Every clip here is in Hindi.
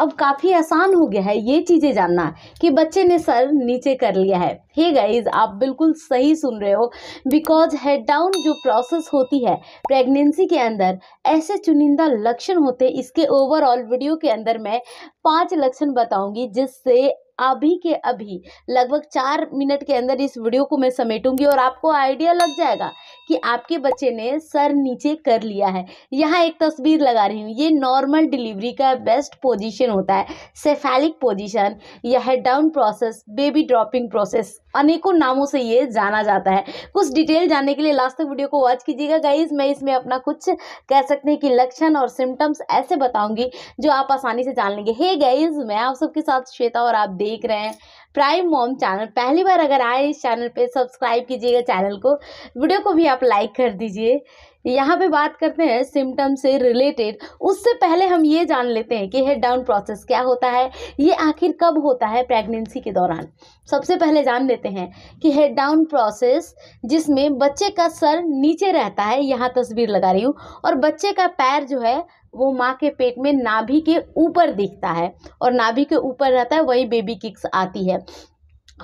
अब काफ़ी आसान हो गया है ये चीज़ें जानना कि बच्चे ने सर नीचे कर लिया है हे गाइज आप बिल्कुल सही सुन रहे हो बिकॉज हेड डाउन जो प्रोसेस होती है प्रेगनेंसी के अंदर ऐसे चुनिंदा लक्षण होते इसके ओवरऑल वीडियो के अंदर मैं पांच लक्षण बताऊंगी जिससे अभी के अभी लगभग चार मिनट के अंदर इस वीडियो को मैं समेटूंगी और आपको आइडिया लग जाएगा कि आपके बच्चे ने सर नीचे कर लिया है यहाँ एक तस्वीर लगा रही हूँ ये नॉर्मल डिलीवरी का बेस्ट पोजीशन होता है सेफेलिक पोजीशन या head down process baby dropping process अनेकों नामों से ये जाना जाता है कुछ डिटेल जानने के लिए लास्ट तक वीडियो को वॉच कीजिएगा गाइज मैं इसमें अपना कुछ कह सकते हैं कि लक्षण और सिम्टम्स ऐसे बताऊंगी जो आप आसानी से जान लेंगे हे हे गाइस मैं आप सबके साथ श्वेता और आप देख रहे हैं प्राइम मॉम चैनल पहली बार अगर आए इस चैनल पे सब्सक्राइब कीजिएगा चैनल को वीडियो को भी आप लाइक कर दीजिए यहाँ पे बात करते हैं सिम्टम से रिलेटेड उससे पहले हम ये जान लेते हैं कि हेड डाउन प्रोसेस क्या होता है ये आखिर कब होता है प्रेगनेंसी के दौरान सबसे पहले जान लेते हैं कि हेड डाउन प्रोसेस जिसमें बच्चे का सर नीचे रहता है यहाँ तस्वीर लगा रही हूँ और बच्चे का पैर जो है वो माँ के पेट में नाभि के ऊपर दिखता है और नाभि के ऊपर रहता है वही बेबी किक्स आती है है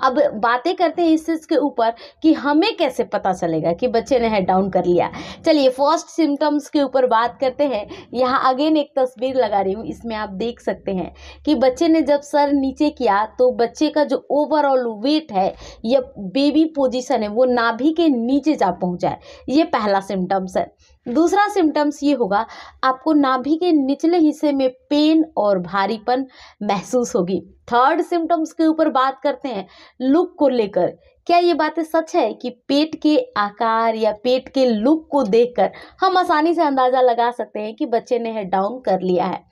अब बातें करते हैं इस चीज़ के ऊपर कि हमें कैसे पता चलेगा कि बच्चे ने हेड डाउन कर लिया चलिए फर्स्ट सिम्टम्स के ऊपर बात करते हैं यहाँ अगेन एक तस्वीर लगा रही हूँ इसमें आप देख सकते हैं कि बच्चे ने जब सर नीचे किया तो बच्चे का जो ओवरऑल वेट है या बेबी पोजीशन है वो नाभि के नीचे जा पहुँचा है ये पहला सिम्टम्स है दूसरा सिम्टम्स ये होगा आपको नाभि के निचले हिस्से में पेन और भारीपन महसूस होगी थर्ड सिम्टम्स के ऊपर बात करते हैं लुक को लेकर क्या ये बातें सच है कि पेट के आकार या पेट के लुक को देखकर हम आसानी से अंदाज़ा लगा सकते हैं कि बच्चे ने हेड डाउन कर लिया है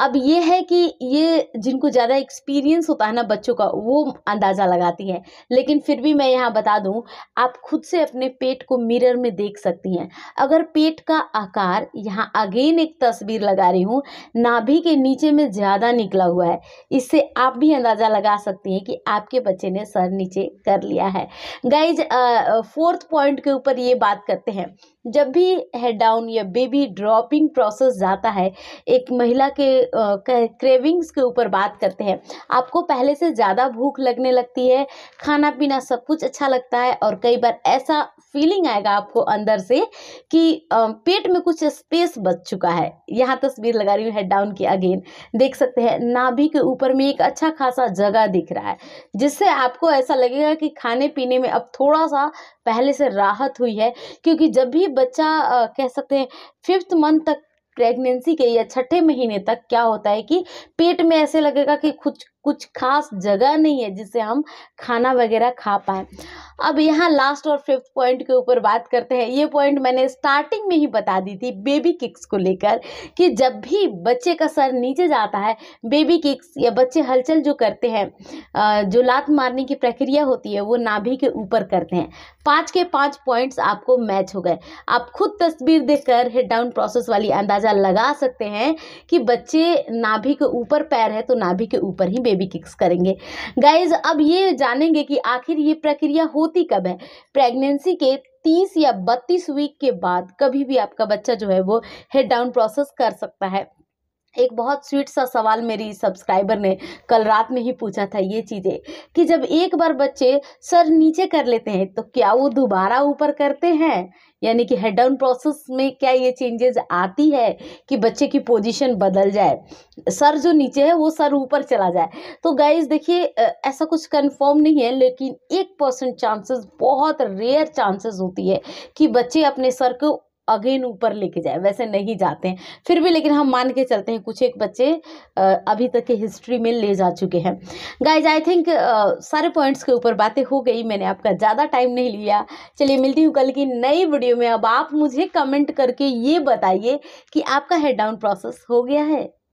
अब ये है कि ये जिनको ज़्यादा एक्सपीरियंस होता है ना बच्चों का वो अंदाज़ा लगाती है लेकिन फिर भी मैं यहाँ बता दूँ आप खुद से अपने पेट को मिरर में देख सकती हैं अगर पेट का आकार यहाँ अगेन एक तस्वीर लगा रही हूँ नाभि के नीचे में ज़्यादा निकला हुआ है इससे आप भी अंदाज़ा लगा सकती हैं कि आपके बच्चे ने सर नीचे कर लिया है गाइज फोर्थ पॉइंट के ऊपर ये बात करते हैं जब भी हेड डाउन या बेबी ड्रॉपिंग प्रोसेस जाता है एक महिला के क्रेविंग्स के ऊपर बात करते हैं आपको पहले से ज़्यादा भूख लगने लगती है खाना पीना सब कुछ अच्छा लगता है और कई बार ऐसा फीलिंग आएगा आपको अंदर से कि पेट में कुछ स्पेस बच चुका है यहाँ तस्वीर लगा रही हूँ हेड डाउन की अगेन देख सकते हैं नाभि के ऊपर में एक अच्छा खासा जगह दिख रहा है जिससे आपको ऐसा लगेगा कि खाने पीने में अब थोड़ा सा पहले से राहत हुई है क्योंकि जब भी बच्चा कह सकते हैं फिफ्थ मंथ तक प्रेगनेंसी के या छठे महीने तक क्या होता है कि पेट में ऐसे लगेगा कि कुछ कुछ खास जगह नहीं है जिससे हम खाना वगैरह खा पाए अब यहाँ लास्ट और फिफ्थ पॉइंट के ऊपर बात करते हैं ये पॉइंट मैंने स्टार्टिंग में ही बता दी थी बेबी किक्स को लेकर कि जब भी बच्चे का सर नीचे जाता है बेबी किक्स या बच्चे हलचल जो करते हैं जो लात मारने की प्रक्रिया होती है वो नाभि के ऊपर करते हैं पाँच के पाँच पॉइंट्स आपको मैच हो गए आप खुद तस्वीर देखकर हेड डाउन प्रोसेस वाली अंदाज़ा लगा सकते हैं कि बच्चे नाभि के ऊपर पैर है तो नाभि के ऊपर ही बेबी किक्स करेंगे गाइज अब ये जानेंगे कि आखिर ये प्रक्रिया हो होती कब है प्रेगनेंसी के तीस या बत्तीस वीक के बाद कभी भी आपका बच्चा जो है वो हेड डाउन प्रोसेस कर सकता है एक बहुत स्वीट सा सवाल मेरी सब्सक्राइबर ने कल रात में ही पूछा था ये चीज़ें कि जब एक बार बच्चे सर नीचे कर लेते हैं तो क्या वो दोबारा ऊपर करते हैं यानी कि हेड डाउन प्रोसेस में क्या ये चेंजेस आती है कि बच्चे की पोजीशन बदल जाए सर जो नीचे है वो सर ऊपर चला जाए तो गाइज देखिए ऐसा कुछ कंफर्म नहीं है लेकिन एक परसेंट चांसेस बहुत रेयर चांसेस होती है कि बच्चे अपने सर को अगेन ऊपर लेके जाए वैसे नहीं जाते हैं फिर भी लेकिन हम मान के चलते हैं कुछ एक बच्चे अभी तक के हिस्ट्री में ले जा चुके हैं गाइज आई थिंक सारे पॉइंट्स के ऊपर बातें हो गई मैंने आपका ज़्यादा टाइम नहीं लिया चलिए मिलती हूँ कल की नई वीडियो में अब आप मुझे कमेंट करके ये बताइए कि आपका हेड डाउन प्रोसेस हो गया है